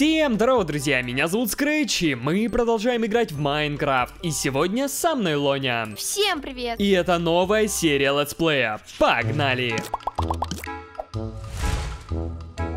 Всем здорово, друзья, меня зовут Скрэч, и мы продолжаем играть в Майнкрафт, и сегодня со мной Лоня. Всем привет! И это новая серия летсплея, погнали! Погнали!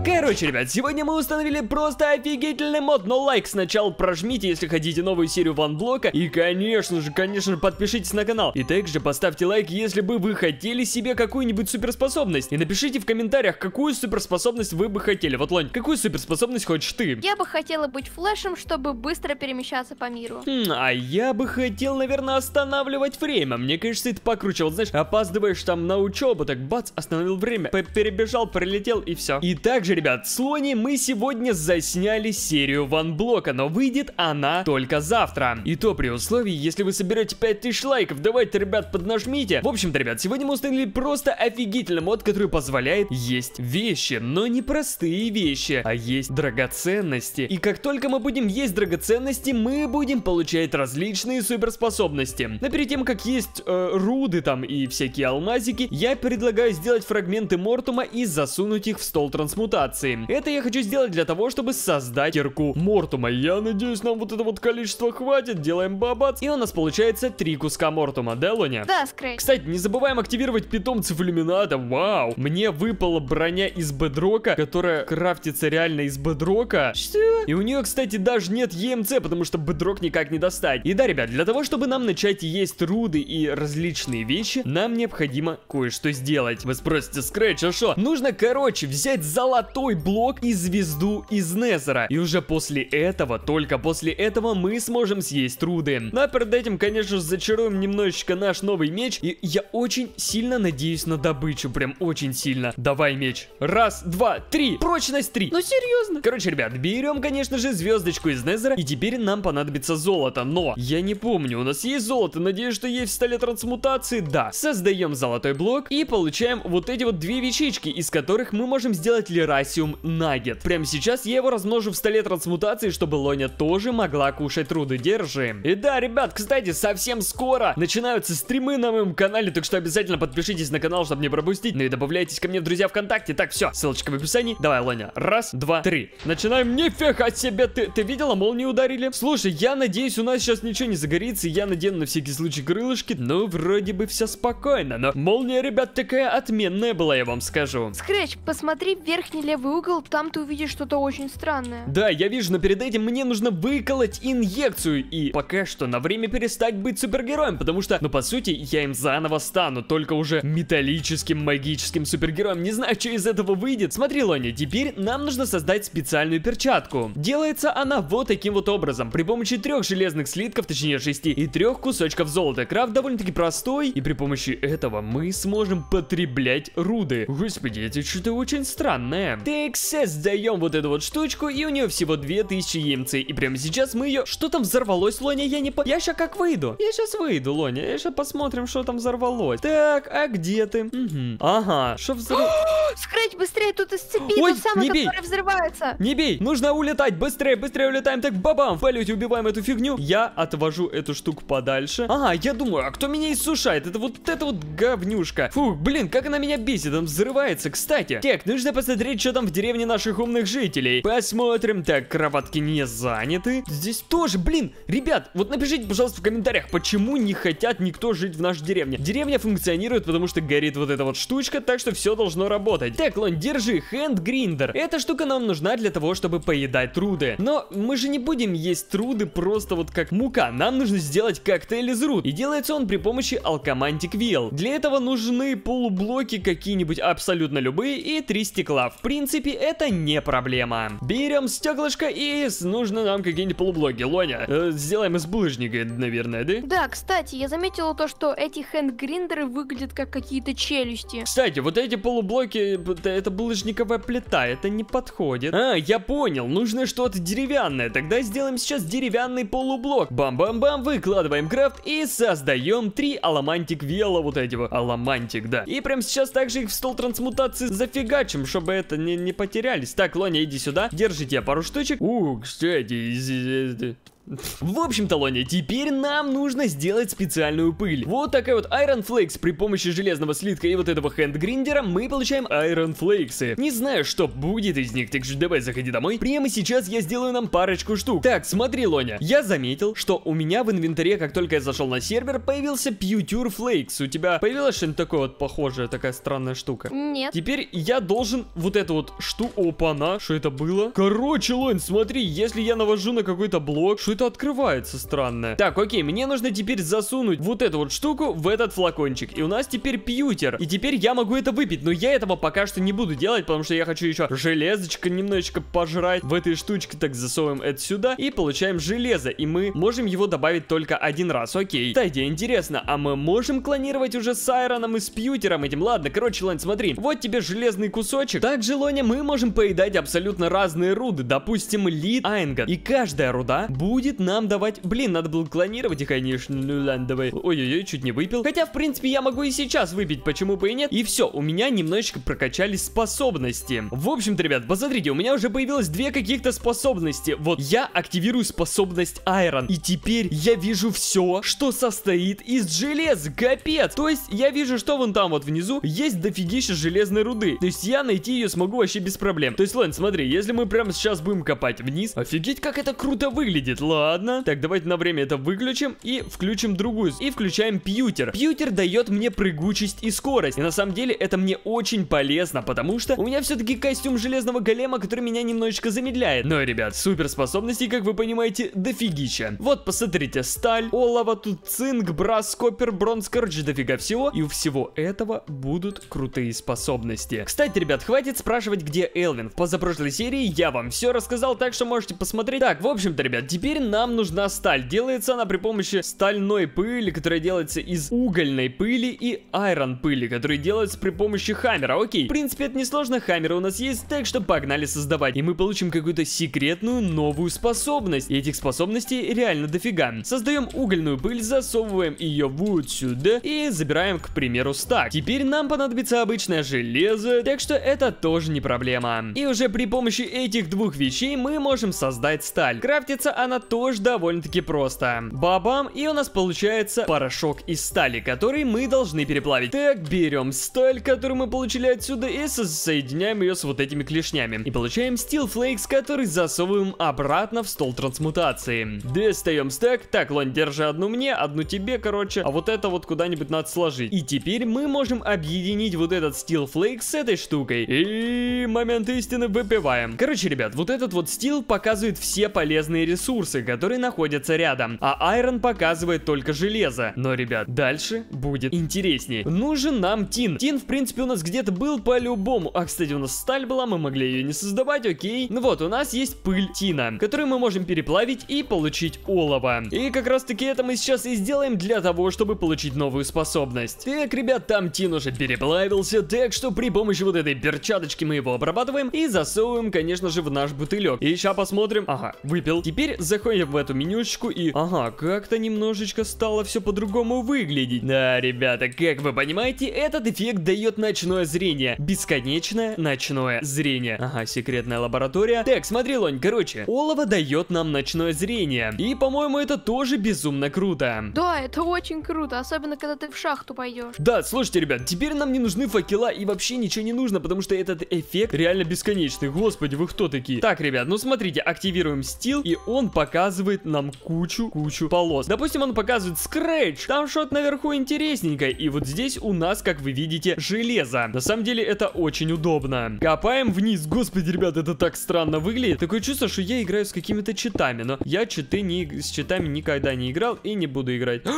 Короче, ребят, сегодня мы установили просто офигительный мод, но лайк сначала прожмите, если хотите новую серию ванблока, и конечно же, конечно же, подпишитесь на канал. И также поставьте лайк, если бы вы хотели себе какую-нибудь суперспособность. И напишите в комментариях, какую суперспособность вы бы хотели. Вот, Лань, какую суперспособность хочешь ты? Я бы хотела быть флешем, чтобы быстро перемещаться по миру. Хм, а я бы хотел, наверное, останавливать время. Мне кажется, это покруче. Вот знаешь, опаздываешь там на учебу, так бац, остановил время, перебежал, пролетел и все. И также же, ребят, с Лони мы сегодня засняли серию Ван Блока, но выйдет она только завтра. И то при условии, если вы соберете 5000 лайков, давайте, ребят, поднажмите. В общем-то, ребят, сегодня мы установили просто офигительный мод, который позволяет есть вещи, но не простые вещи, а есть драгоценности. И как только мы будем есть драгоценности, мы будем получать различные суперспособности. Но перед тем, как есть э, руды там и всякие алмазики, я предлагаю сделать фрагменты Мортума и засунуть их в стол трансмутации мутации. Это я хочу сделать для того, чтобы создать кирку Мортума. Я надеюсь, нам вот это вот количество хватит. Делаем бабац. И у нас получается три куска Мортума, да, Лоня? Да, Скрэч. Кстати, не забываем активировать питомцев Люмината. Вау. Мне выпала броня из бедрока, которая крафтится реально из бедрока. Что? И у нее, кстати, даже нет ЕМЦ, потому что бедрок никак не достать. И да, ребят, для того, чтобы нам начать есть руды и различные вещи, нам необходимо кое-что сделать. Вы спросите, Скрэч, а что? Нужно, короче, взять золото золотой блок и звезду из Незера. И уже после этого, только после этого мы сможем съесть труды. Но ну, а перед этим, конечно же, зачаруем немножечко наш новый меч. И я очень сильно надеюсь на добычу, прям очень сильно. Давай меч. Раз, два, три. Прочность три. Ну серьезно. Короче, ребят, берем, конечно же, звездочку из Незера. И теперь нам понадобится золото. Но я не помню, у нас есть золото. Надеюсь, что есть в столе трансмутации. Да. Создаем золотой блок и получаем вот эти вот две вещички, из которых мы можем сделать Лерай Potassium Nugget. Прямо сейчас я его размножу в столе трансмутации, чтобы Лоня тоже могла кушать руды. держим. И да, ребят, кстати, совсем скоро начинаются стримы на моем канале, так что обязательно подпишитесь на канал, чтобы не пропустить. Ну и добавляйтесь ко мне в друзья ВКонтакте. Так, все, ссылочка в описании. Давай, Лоня, раз, два, три. Начинаем. Нифига себе, ты, ты видела, молнии ударили? Слушай, я надеюсь, у нас сейчас ничего не загорится, я надену на всякий случай крылышки. Но ну, вроде бы все спокойно, но молния, ребят, такая отменная была, я вам скажу. Скрэч, посмотри в верхний левый левый угол, там ты увидишь что-то очень странное. Да, я вижу, но перед этим мне нужно выколоть инъекцию. И пока что на время перестать быть супергероем, потому что, ну по сути, я им заново стану, только уже металлическим магическим супергероем. Не знаю, что из этого выйдет. Смотри, Лоня, теперь нам нужно создать специальную перчатку. Делается она вот таким вот образом. При помощи трех железных слитков, точнее шести, и трех кусочков золота. Крафт довольно-таки простой, и при помощи этого мы сможем потреблять руды. Господи, это что-то очень странное. Так, создаем вот эту вот штучку, и у нее всего 2000 емцы. И прямо сейчас мы ее... Что там взорвалось, Лоня? Я не по... Я сейчас как выйду? Я сейчас выйду, Лоня. Я сейчас посмотрим, что там взорвалось. Так, а где ты? Угу. Ага, что взорвалось? Скрэч, быстрее, тут из цепи, Ой, самое, не бей. взрывается. Не бей, нужно улетать, быстрее, быстрее улетаем. Так, бабам, в полете убиваем эту фигню. Я отвожу эту штуку подальше. Ага, я думаю, а кто меня иссушает? Это вот это вот говнюшка. Фу, блин, как она меня бесит, он взрывается, кстати. Так, нужно посмотреть, что там в деревне наших умных жителей. Посмотрим. Так, кроватки не заняты. Здесь тоже, блин, ребят, вот напишите, пожалуйста, в комментариях, почему не хотят никто жить в нашей деревне. Деревня функционирует, потому что горит вот эта вот штучка, так что все должно работать. Так, Лон, держи, хенд-гриндер. Эта штука нам нужна для того, чтобы поедать труды. Но мы же не будем есть труды просто вот как мука. Нам нужно сделать коктейль из руд. И делается он при помощи алкомантик вил. Для этого нужны полублоки какие-нибудь абсолютно любые и три стекла. В принципе, принципе, это не проблема. Берем стеклышко и нужно нам какие-нибудь полублоги. Лоня, э, сделаем из булыжника, наверное, да? Да, кстати, я заметила то, что эти хэндгриндеры выглядят как какие-то челюсти. Кстати, вот эти полублоки, это булыжниковая плита, это не подходит. А, я понял, нужно что-то деревянное. Тогда сделаем сейчас деревянный полублок. Бам-бам-бам, выкладываем крафт и создаем три аламантик вела вот этого. Аламантик, да. И прям сейчас также их в стол трансмутации зафигачим, чтобы это не, не потерялись. Так, Лоня, иди сюда. Держи тебе пару штучек. У, кстати, в общем, Талоне, теперь нам нужно сделать специальную пыль. Вот такая вот Iron Flakes. При помощи железного слитка и вот этого хенд-гриндера мы получаем Iron Flakes. Не знаю, что будет из них, так что давай заходи домой. Прямо сейчас я сделаю нам парочку штук. Так, смотри, Лоня. Я заметил, что у меня в инвентаре, как только я зашел на сервер, появился Pewture Flakes. У тебя появилась что-нибудь такое вот похожее, такая странная штука? Нет. Теперь я должен вот эту вот штуку... Опа-на, что это было? Короче, Лонь, смотри, если я навожу на какой-то блок, что это открывается странное? Так, окей, мне нужно теперь засунуть вот эту вот штуку в этот флакончик. И у нас теперь пьютер. И теперь я могу это выпить. Но я этого пока что не буду делать, потому что я хочу еще железочка немножечко пожрать. В этой штучке так засовываем это сюда и получаем железо. И мы можем его добавить только один раз. Окей. Кстати, интересно, а мы можем клонировать уже с Айроном и с пьютером этим? Ладно, короче, Лань, смотри. Вот тебе железный кусочек. Также, Лоня, мы можем поедать абсолютно разные руды. Допустим, лид Айнгат. И каждая руда будет будет нам давать... Блин, надо было клонировать и, конечно, ну ладно, давай. Ой-ой-ой, чуть не выпил. Хотя, в принципе, я могу и сейчас выпить, почему бы и нет. И все, у меня немножечко прокачались способности. В общем-то, ребят, посмотрите, у меня уже появилось две каких-то способности. Вот, я активирую способность Айрон. И теперь я вижу все, что состоит из желез. Капец! То есть, я вижу, что вон там вот внизу есть дофигища железной руды. То есть, я найти ее смогу вообще без проблем. То есть, Лэн, смотри, если мы прямо сейчас будем копать вниз, офигеть, как это круто выглядит, Лэн. Ладно. Так, давайте на время это выключим и включим другую. И включаем пьютер. Пьютер дает мне прыгучесть и скорость. И на самом деле это мне очень полезно, потому что у меня все-таки костюм железного голема, который меня немножечко замедляет. Но, ребят, суперспособности, как вы понимаете, дофигища. Вот, посмотрите, сталь, олово, тут цинк, брас, копер, бронз, короче, дофига всего. И у всего этого будут крутые способности. Кстати, ребят, хватит спрашивать, где Элвин. В позапрошлой серии я вам все рассказал, так что можете посмотреть. Так, в общем-то, ребят, теперь нам нужна сталь. Делается она при помощи стальной пыли, которая делается из угольной пыли и айрон пыли, которая делается при помощи хаммера. Окей. В принципе, это несложно. Хаммера у нас есть, так что погнали создавать. И мы получим какую-то секретную новую способность. И этих способностей реально дофига. Создаем угольную пыль, засовываем ее вот сюда и забираем, к примеру, стак. Теперь нам понадобится обычное железо, так что это тоже не проблема. И уже при помощи этих двух вещей мы можем создать сталь. Крафтится она тоже довольно-таки просто. Бабам, и у нас получается порошок из стали, который мы должны переплавить. Так, берем сталь, которую мы получили отсюда, и соединяем ее с вот этими клешнями. И получаем Steel Flakes, который засовываем обратно в стол трансмутации. Достаем стек. Так, Лонь, держи одну мне, одну тебе, короче. А вот это вот куда-нибудь надо сложить. И теперь мы можем объединить вот этот Steel Flake с этой штукой. И момент истины выпиваем. Короче, ребят, вот этот вот стил показывает все полезные ресурсы, которые находятся рядом. А Айрон показывает только железо. Но, ребят, дальше будет интереснее. Нужен нам тин. Тин, в принципе, у нас где-то был по-любому. А, кстати, у нас сталь была, мы могли ее не создавать, окей. Ну вот, у нас есть пыль тина, которую мы можем переплавить и получить олово. И как раз таки это мы сейчас и сделаем для того, чтобы получить новую способность. Так, ребят, там тин уже переплавился, так что при помощи вот этой перчаточки мы его обрабатываем и засовываем, конечно же, в наш бутылек. И сейчас посмотрим. Ага, выпил. Теперь заходим я в эту менюшечку и... Ага, как-то немножечко стало все по-другому выглядеть. Да, ребята, как вы понимаете, этот эффект дает ночное зрение. Бесконечное ночное зрение. Ага, секретная лаборатория. Так, смотри, Лонь, короче, олово дает нам ночное зрение. И, по-моему, это тоже безумно круто. Да, это очень круто, особенно когда ты в шахту пойдешь. Да, слушайте, ребят, теперь нам не нужны факела и вообще ничего не нужно, потому что этот эффект реально бесконечный. Господи, вы кто такие? Так, ребят, ну смотрите, активируем стил, и он пока показывает нам кучу-кучу полос. Допустим, он показывает Scratch. Там что-то наверху интересненькое. И вот здесь у нас, как вы видите, железо. На самом деле, это очень удобно. Копаем вниз. Господи, ребят, это так странно выглядит. Такое чувство, что я играю с какими-то читами. Но я читы не... с читами никогда не играл и не буду играть.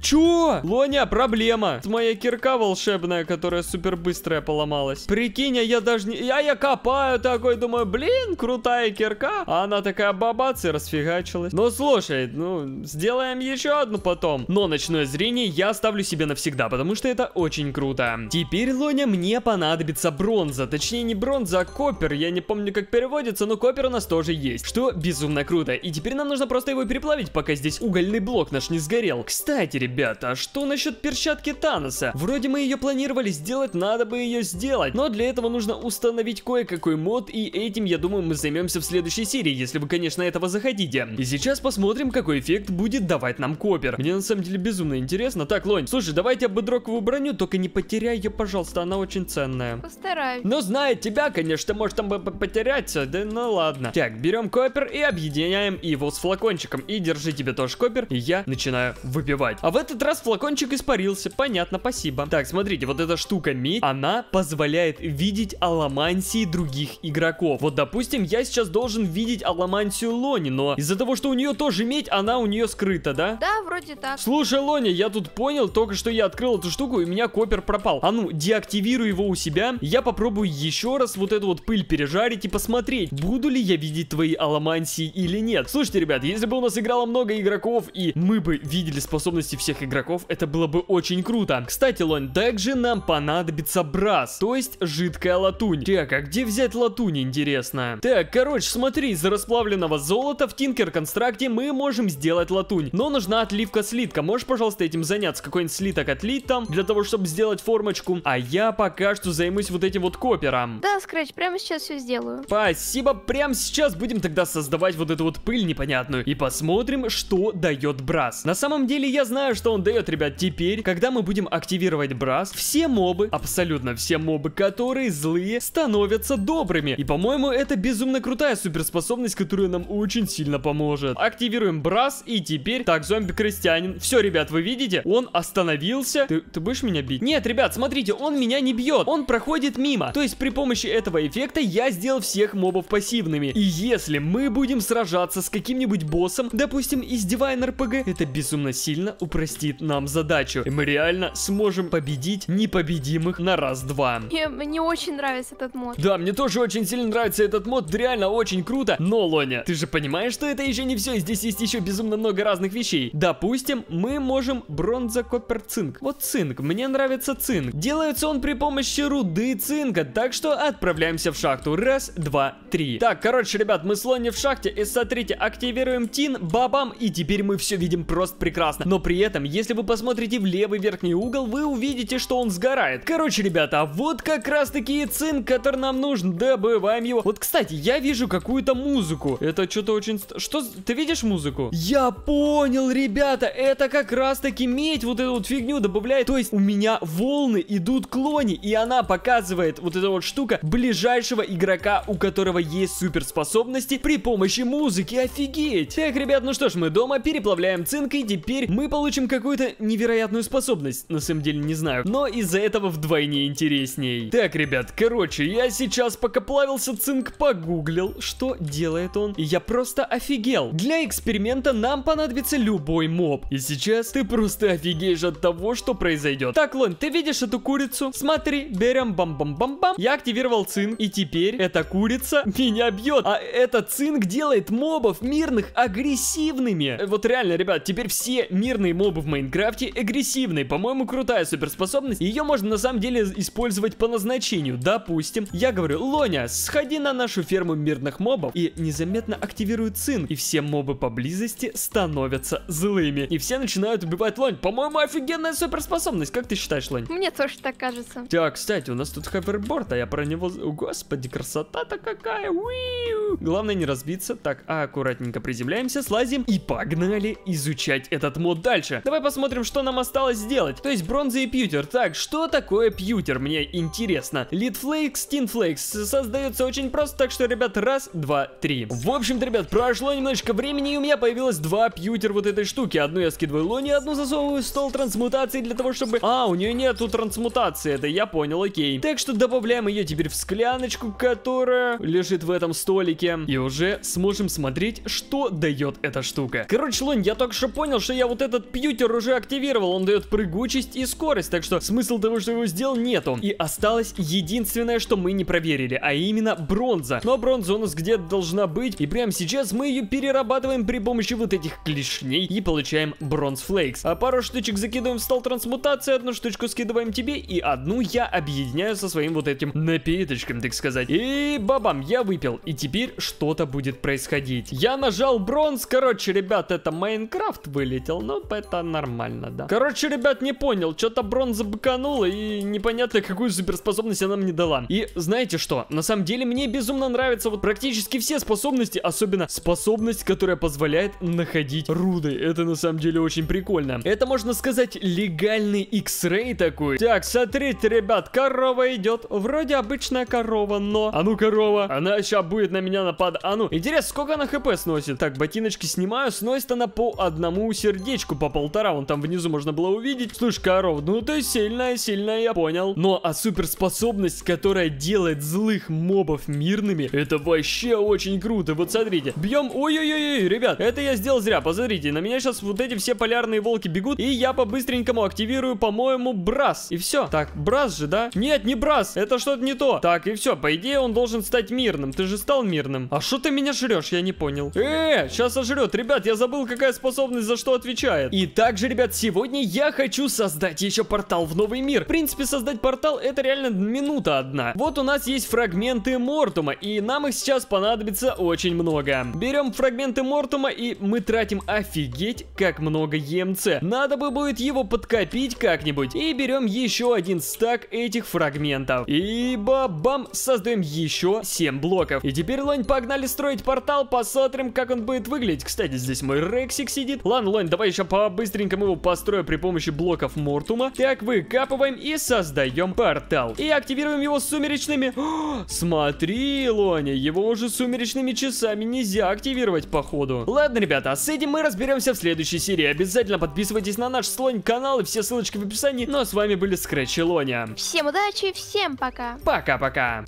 Чё? Лоня, проблема. С моя кирка волшебная, которая супер быстрая поломалась. Прикинь, а я даже не... Я, а я копаю такой, думаю, блин, крутая кирка. А она такая бабац и расфигачилась. Но слушай, ну, сделаем еще одну потом. Но ночное зрение я оставлю себе навсегда, потому что это очень круто. Теперь, Лоня, мне понадобится бронза. Точнее, не бронза, а копер. Я не помню, как переводится, но копер у нас тоже есть. Что безумно круто. И теперь нам нужно просто его переплавить, пока здесь угольный блок наш не сгорел. Кстати, кстати, ребята, а что насчет перчатки Таноса? Вроде мы ее планировали сделать, надо бы ее сделать. Но для этого нужно установить кое-какой мод, и этим, я думаю, мы займемся в следующей серии, если вы, конечно, этого захотите. И сейчас посмотрим, какой эффект будет давать нам Копер. Мне на самом деле безумно интересно. Так, Лонь, слушай, давайте обыдроковую броню, только не потеряй ее, пожалуйста, она очень ценная. Постараюсь. Но «Ну, зная тебя, конечно, может там бы потерять, а, да ну ладно. Так, берем Копер и объединяем его с флакончиком. И держи тебе тоже Копер, и я начинаю выпивать. А в этот раз флакончик испарился. Понятно, спасибо. Так, смотрите, вот эта штука медь, она позволяет видеть аламансии других игроков. Вот, допустим, я сейчас должен видеть аламансию Лони, но из-за того, что у нее тоже медь, она у нее скрыта, да? Да, вроде так. Слушай, Лони, я тут понял, только что я открыл эту штуку, и у меня копер пропал. А ну, деактивируй его у себя. Я попробую еще раз вот эту вот пыль пережарить и посмотреть, буду ли я видеть твои аламансии или нет. Слушайте, ребят, если бы у нас играло много игроков, и мы бы видели способность совокупности всех игроков это было бы очень круто. Кстати, лонь, также нам понадобится брас, то есть жидкая латунь. Так, а где взять латунь, интересно? Так, короче, смотри, из расплавленного золота в Тинкер Констракте мы можем сделать латунь. Но нужна отливка слитка. Можешь, пожалуйста, этим заняться? Какой-нибудь слиток отлить там, для того, чтобы сделать формочку. А я пока что займусь вот этим вот копером. Да, Скрэч, прямо сейчас все сделаю. Спасибо, прямо сейчас будем тогда создавать вот эту вот пыль непонятную. И посмотрим, что дает брас. На самом деле, я знаю, знаю, что он дает, ребят, теперь, когда мы будем активировать Браз, все мобы, абсолютно все мобы, которые злые, становятся добрыми. И, по-моему, это безумно крутая суперспособность, которая нам очень сильно поможет. Активируем Браз, и теперь... Так, зомби-крестьянин. Все, ребят, вы видите? Он остановился. Ты, ты будешь меня бить? Нет, ребят, смотрите, он меня не бьет. Он проходит мимо. То есть, при помощи этого эффекта я сделал всех мобов пассивными. И если мы будем сражаться с каким-нибудь боссом, допустим, из на РПГ, это безумно сильно упростит нам задачу. И мы реально сможем победить непобедимых на раз-два. Мне, мне очень нравится этот мод. Да, мне тоже очень сильно нравится этот мод, реально очень круто. Но, Лоня, ты же понимаешь, что это еще не все, здесь есть еще безумно много разных вещей. Допустим, мы можем бронза, копер, цинк. Вот цинк, мне нравится цинк. Делается он при помощи руды цинка, так что отправляемся в шахту. Раз, два, три. Так, короче, ребят, мы с Лони в шахте, и смотрите, активируем тин, бабам, и теперь мы все видим просто прекрасно. Но при при этом, если вы посмотрите в левый верхний угол, вы увидите, что он сгорает. Короче, ребята, вот как раз таки и цинк, который нам нужен. Добываем его. Вот, кстати, я вижу какую-то музыку. Это что-то очень... Что? Ты видишь музыку? Я понял, ребята, это как раз таки медь вот эту вот фигню добавляет. То есть у меня волны идут к и она показывает вот эта вот штука ближайшего игрока, у которого есть суперспособности при помощи музыки. Офигеть! Так, ребят, ну что ж, мы дома переплавляем цинк, и теперь мы получаем получим какую-то невероятную способность, на самом деле не знаю, но из-за этого вдвойне интересней. Так, ребят, короче, я сейчас пока плавился, цинк погуглил, что делает он, и я просто офигел. Для эксперимента нам понадобится любой моб, и сейчас ты просто офигеешь от того, что произойдет. Так, Лон, ты видишь эту курицу? Смотри, берем бам-бам-бам-бам. Я активировал цинк, и теперь эта курица меня бьет, а этот цинк делает мобов мирных агрессивными. Э, вот реально, ребят, теперь все мирные мобы в Майнкрафте агрессивной По-моему, крутая суперспособность. Ее можно на самом деле использовать по назначению. Допустим, я говорю, Лоня, сходи на нашу ферму мирных мобов и незаметно активирую цин. И все мобы поблизости становятся злыми. И все начинают убивать Лонь. По-моему, офигенная суперспособность. Как ты считаешь, Лонь? Мне тоже так кажется. Так, кстати, у нас тут хайперборд, а я про него... О, господи, красота-то какая! Уиу! Главное не разбиться. Так, аккуратненько приземляемся, слазим и погнали изучать этот мод дальше дальше. Давай посмотрим, что нам осталось сделать. То есть бронза и пьютер. Так, что такое пьютер? Мне интересно. Литфлейкс, тинфлейкс. Создается очень просто, так что, ребят, раз, два, три. В общем-то, ребят, прошло немножечко времени, и у меня появилось два пьютер вот этой штуки. Одну я скидываю Лони, одну засовываю в стол трансмутации для того, чтобы... А, у нее нету трансмутации, это я понял, окей. Так что добавляем ее теперь в скляночку, которая лежит в этом столике. И уже сможем смотреть, что дает эта штука. Короче, Лонь, я только что понял, что я вот этот компьютер уже активировал, он дает прыгучесть и скорость, так что смысл того, что его сделал, нету. И осталось единственное, что мы не проверили, а именно бронза. Но бронза у нас где-то должна быть, и прямо сейчас мы ее перерабатываем при помощи вот этих клешней и получаем бронз флейкс. А пару штучек закидываем в стол трансмутации, одну штучку скидываем тебе, и одну я объединяю со своим вот этим напиточком, так сказать. И бабам, я выпил, и теперь что-то будет происходить. Я нажал бронз, короче, ребят, это Майнкрафт вылетел, но по это нормально, да. Короче, ребят, не понял, что-то бронза быканула и непонятно, какую суперспособность она мне дала. И знаете что, на самом деле мне безумно нравятся вот практически все способности, особенно способность, которая позволяет находить руды. Это на самом деле очень прикольно. Это, можно сказать, легальный X-Ray такой. Так, смотрите, ребят, корова идет. Вроде обычная корова, но... А ну, корова, она сейчас будет на меня нападать. А ну, интересно, сколько она хп сносит? Так, ботиночки снимаю, сносит она по одному сердечку, по по полтора, он там внизу можно было увидеть. Слушай, коров, ну ты сильная, сильная, я понял. Но ну, а суперспособность, которая делает злых мобов мирными, это вообще очень круто. Вот смотрите, бьем, ой-ой-ой, ребят, это я сделал зря, посмотрите, на меня сейчас вот эти все полярные волки бегут, и я по-быстренькому активирую, по-моему, брас. И все. Так, брас же, да? Нет, не брас, это что-то не то. Так, и все, по идее он должен стать мирным. Ты же стал мирным. А что ты меня жрешь, я не понял. Э, сейчас ожрет. Ребят, я забыл, какая способность за что отвечает. И также, ребят, сегодня я хочу создать еще портал в новый мир. В принципе, создать портал это реально минута одна. Вот у нас есть фрагменты Мортума, и нам их сейчас понадобится очень много. Берем фрагменты Мортума, и мы тратим офигеть, как много ЕМЦ. Надо бы будет его подкопить как-нибудь. И берем еще один стак этих фрагментов. И бабам, создаем еще 7 блоков. И теперь, Лонь, погнали строить портал, посмотрим, как он будет выглядеть. Кстати, здесь мой Рексик сидит. Ладно, Лонь, давай еще по быстренько быстренькому его построю при помощи блоков Мортума. Так, выкапываем и создаем портал. И активируем его сумеречными... О, смотри, Лони, его уже сумеречными часами нельзя активировать, походу. Ладно, ребята, с этим мы разберемся в следующей серии. Обязательно подписывайтесь на наш слонь канал и все ссылочки в описании. Ну а с вами были Scratch и Лоня. Всем удачи, всем пока. Пока-пока.